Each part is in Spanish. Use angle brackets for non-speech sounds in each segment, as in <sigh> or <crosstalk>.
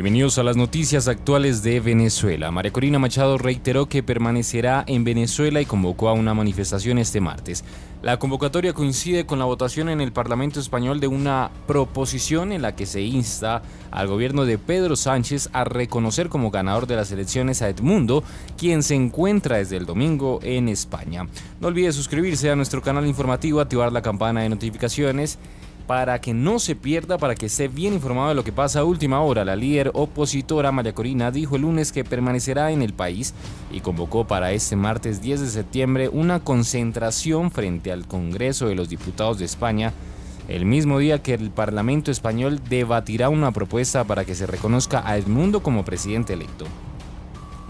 Bienvenidos a las noticias actuales de Venezuela. María Corina Machado reiteró que permanecerá en Venezuela y convocó a una manifestación este martes. La convocatoria coincide con la votación en el Parlamento español de una proposición en la que se insta al gobierno de Pedro Sánchez a reconocer como ganador de las elecciones a Edmundo, quien se encuentra desde el domingo en España. No olvides suscribirse a nuestro canal informativo, activar la campana de notificaciones para que no se pierda, para que esté bien informado de lo que pasa a última hora. La líder opositora María Corina dijo el lunes que permanecerá en el país y convocó para este martes 10 de septiembre una concentración frente al Congreso de los Diputados de España el mismo día que el Parlamento español debatirá una propuesta para que se reconozca a Edmundo como presidente electo.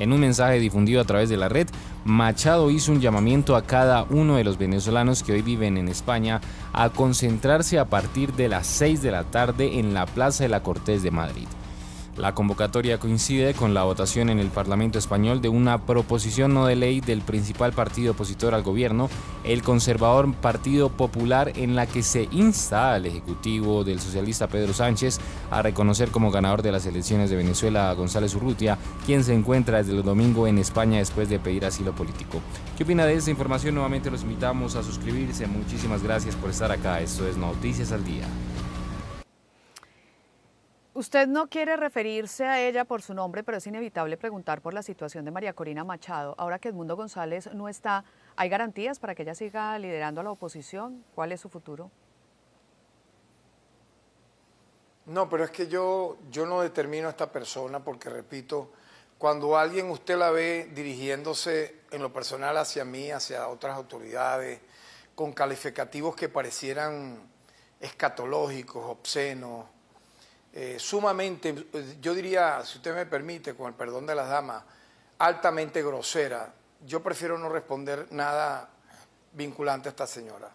En un mensaje difundido a través de la red, Machado hizo un llamamiento a cada uno de los venezolanos que hoy viven en España a concentrarse a partir de las 6 de la tarde en la Plaza de la Cortés de Madrid. La convocatoria coincide con la votación en el Parlamento español de una proposición no de ley del principal partido opositor al gobierno, el conservador Partido Popular, en la que se insta al Ejecutivo del socialista Pedro Sánchez a reconocer como ganador de las elecciones de Venezuela a González Urrutia, quien se encuentra desde el domingo en España después de pedir asilo político. ¿Qué opina de esta información? Nuevamente los invitamos a suscribirse. Muchísimas gracias por estar acá. Esto es Noticias al Día. Usted no quiere referirse a ella por su nombre, pero es inevitable preguntar por la situación de María Corina Machado. Ahora que Edmundo González no está, ¿hay garantías para que ella siga liderando a la oposición? ¿Cuál es su futuro? No, pero es que yo, yo no determino a esta persona porque, repito, cuando alguien usted la ve dirigiéndose en lo personal hacia mí, hacia otras autoridades, con calificativos que parecieran escatológicos, obscenos, eh, sumamente, yo diría, si usted me permite, con el perdón de las damas, altamente grosera. Yo prefiero no responder nada vinculante a esta señora.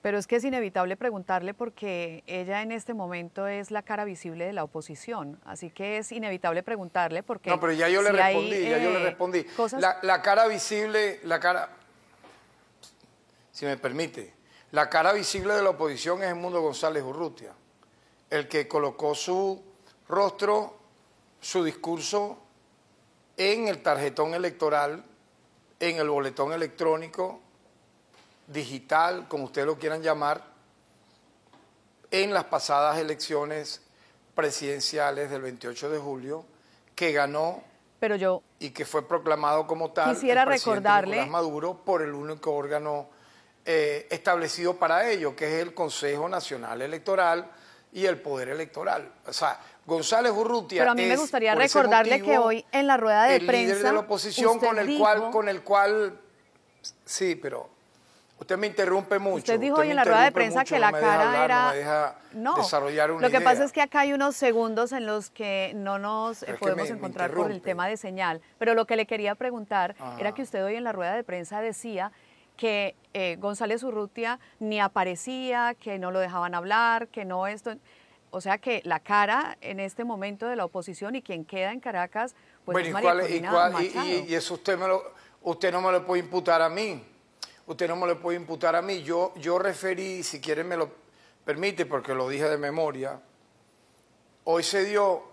Pero es que es inevitable preguntarle porque ella en este momento es la cara visible de la oposición, así que es inevitable preguntarle porque... No, pero ya yo le respondí, ya yo le eh, respondí. la cara visible, la cara... Si me permite. La cara visible de la oposición es el mundo González Urrutia, el que colocó su rostro, su discurso en el tarjetón electoral, en el boletón electrónico, digital, como ustedes lo quieran llamar, en las pasadas elecciones presidenciales del 28 de julio, que ganó y que fue proclamado como tal quisiera Maduro por el único órgano eh, establecido para ello, que es el Consejo Nacional Electoral y el Poder Electoral. O sea, González Urrutia. Pero a mí me gustaría recordarle que hoy en la rueda de el prensa. Líder de la oposición con el cual, con el cual, sí, pero usted me interrumpe mucho. Usted dijo hoy en la rueda de prensa que la cara era. No, no Lo que pasa es que acá hay unos segundos en los que no nos eh, podemos encontrar con el tema de señal. Pero lo que le quería preguntar era que usted hoy en la rueda de prensa decía que eh, González Urrutia ni aparecía, que no lo dejaban hablar, que no esto. O sea que la cara en este momento de la oposición y quien queda en Caracas, pues bueno, y, y, eso usted, me lo, usted no me lo puede imputar a mí. Usted no me lo puede imputar a mí. Yo, yo referí, si quiere me lo permite, porque lo dije de memoria. Hoy se dio,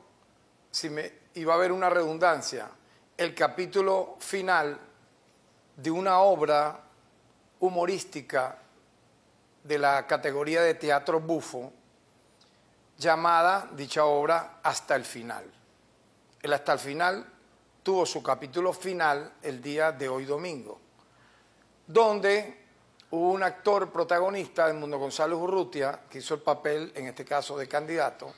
si me iba a haber una redundancia, el capítulo final de una obra humorística de la categoría de teatro bufo llamada, dicha obra, Hasta el Final. El Hasta el Final tuvo su capítulo final el día de hoy domingo, donde hubo un actor protagonista, el mundo González Urrutia, que hizo el papel, en este caso, de candidato,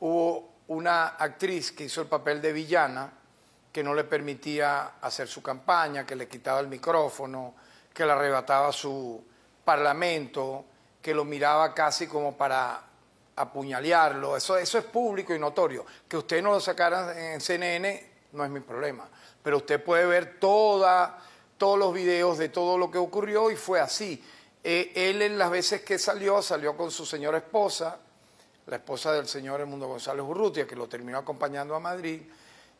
hubo una actriz que hizo el papel de villana, que no le permitía hacer su campaña, que le quitaba el micrófono, que le arrebataba su parlamento, que lo miraba casi como para apuñalearlo. Eso, eso es público y notorio. Que usted no lo sacara en CNN no es mi problema. Pero usted puede ver todos los videos de todo lo que ocurrió y fue así. E, él en las veces que salió, salió con su señora esposa, la esposa del señor Edmundo González Urrutia, que lo terminó acompañando a Madrid,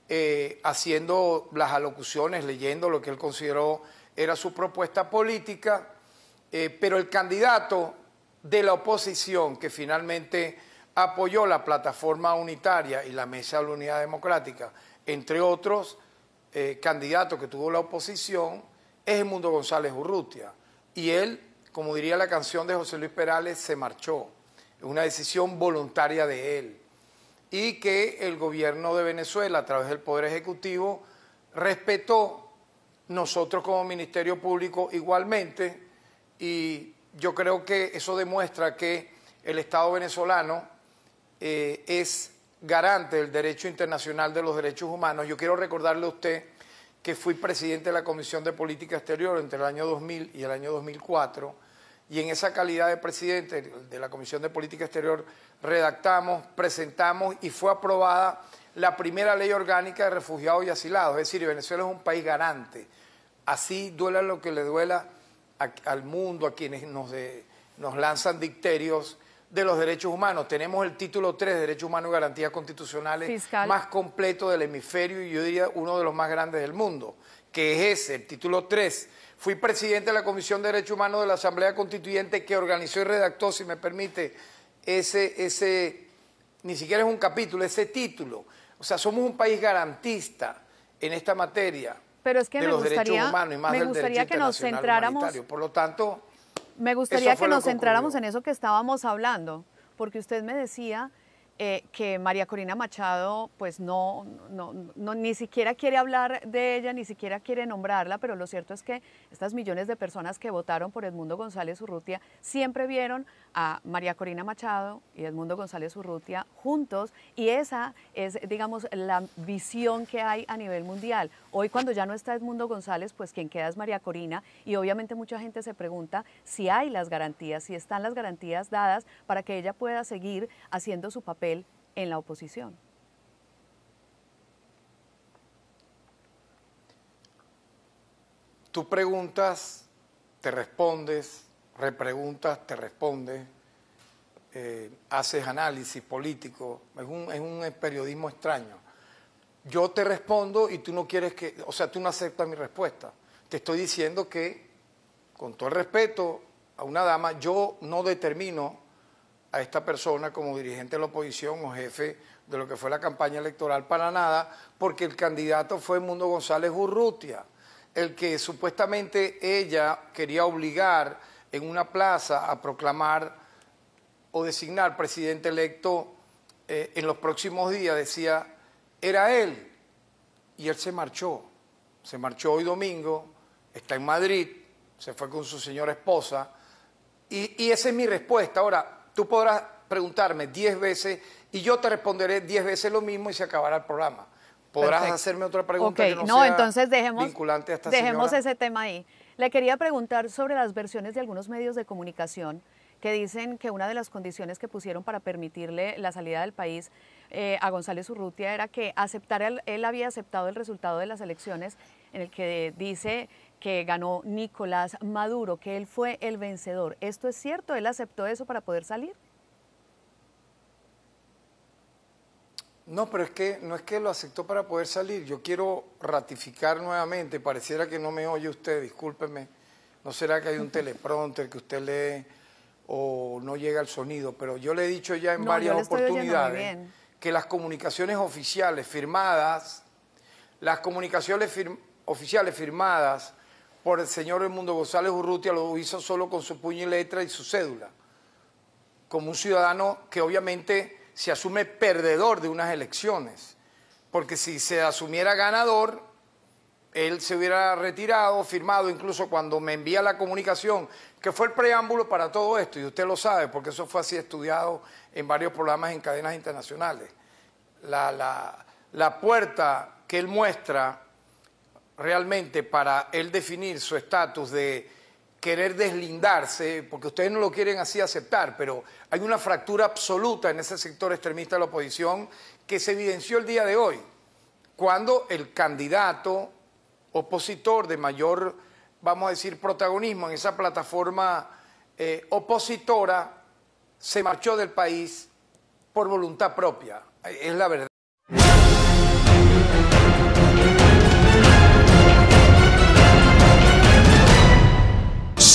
eh, haciendo las alocuciones, leyendo lo que él consideró era su propuesta política, eh, pero el candidato de la oposición que finalmente apoyó la plataforma unitaria y la Mesa de la Unidad Democrática, entre otros eh, candidatos que tuvo la oposición, es Edmundo González Urrutia. Y él, como diría la canción de José Luis Perales, se marchó. Una decisión voluntaria de él. Y que el gobierno de Venezuela, a través del Poder Ejecutivo, respetó nosotros como Ministerio Público igualmente, y yo creo que eso demuestra que el Estado venezolano eh, es garante del derecho internacional de los derechos humanos. Yo quiero recordarle a usted que fui presidente de la Comisión de Política Exterior entre el año 2000 y el año 2004 y en esa calidad de presidente de la Comisión de Política Exterior redactamos, presentamos y fue aprobada la primera ley orgánica de refugiados y asilados. Es decir, Venezuela es un país garante. Así duela lo que le duela al mundo, a quienes nos, nos lanzan dicterios de los derechos humanos. Tenemos el título 3, Derechos Humanos y Garantías Constitucionales, más completo del hemisferio y yo diría uno de los más grandes del mundo que es ese, el título 3. Fui presidente de la Comisión de Derechos Humanos de la Asamblea Constituyente que organizó y redactó, si me permite, ese, ese, ni siquiera es un capítulo, ese título. O sea, somos un país garantista en esta materia. Pero es que de los gustaría, humanos y más me gustaría que nos centráramos. Por lo tanto, me gustaría que nos centráramos en eso que estábamos hablando, porque usted me decía eh, que María Corina Machado, pues no, no, ni siquiera quiere hablar de ella, ni siquiera quiere nombrarla, pero lo cierto es que estas millones de personas que votaron por Edmundo González Urrutia siempre vieron a María Corina Machado y Edmundo González Urrutia juntos y esa es, digamos, la visión que hay a nivel mundial. Hoy cuando ya no está Edmundo González, pues quien queda es María Corina y obviamente mucha gente se pregunta si hay las garantías, si están las garantías dadas para que ella pueda seguir haciendo su papel en la oposición. Tú preguntas, te respondes, repreguntas, te respondes, eh, haces análisis político, es un, es un periodismo extraño. Yo te respondo y tú no quieres que, o sea, tú no aceptas mi respuesta. Te estoy diciendo que, con todo el respeto a una dama, yo no determino a esta persona como dirigente de la oposición o jefe de lo que fue la campaña electoral para nada, porque el candidato fue Mundo González Urrutia, el que supuestamente ella quería obligar en una plaza a proclamar o designar presidente electo eh, en los próximos días, decía, era él. Y él se marchó, se marchó hoy domingo, está en Madrid, se fue con su señora esposa, y, y esa es mi respuesta. Ahora, Tú podrás preguntarme diez veces y yo te responderé diez veces lo mismo y se acabará el programa. Podrás hacerme otra pregunta no, no entonces dejemos, vinculante Dejemos ese tema ahí. Le quería preguntar sobre las versiones de algunos medios de comunicación que dicen que una de las condiciones que pusieron para permitirle la salida del país eh, a González Urrutia era que aceptara, él había aceptado el resultado de las elecciones en el que dice que ganó Nicolás Maduro, que él fue el vencedor. ¿Esto es cierto? ¿Él aceptó eso para poder salir? No, pero es que no es que lo aceptó para poder salir. Yo quiero ratificar nuevamente, pareciera que no me oye usted, discúlpeme. No será que hay un <laughs> teleprompter que usted lee o no llega el sonido, pero yo le he dicho ya en varias oportunidades que las comunicaciones oficiales firmadas, las comunicaciones oficiales firmadas por el señor Edmundo González Urrutia lo hizo solo con su puño y letra y su cédula, como un ciudadano que obviamente se asume perdedor de unas elecciones, porque si se asumiera ganador, él se hubiera retirado, firmado, incluso cuando me envía la comunicación, que fue el preámbulo para todo esto, y usted lo sabe, porque eso fue así estudiado en varios programas en cadenas internacionales. La, la, la puerta que él muestra realmente para él definir su estatus de querer deslindarse, porque ustedes no lo quieren así aceptar, pero hay una fractura absoluta en ese sector extremista de la oposición que se evidenció el día de hoy, cuando el candidato opositor de mayor, vamos a decir, protagonismo en esa plataforma eh, opositora se marchó del país por voluntad propia, es la verdad.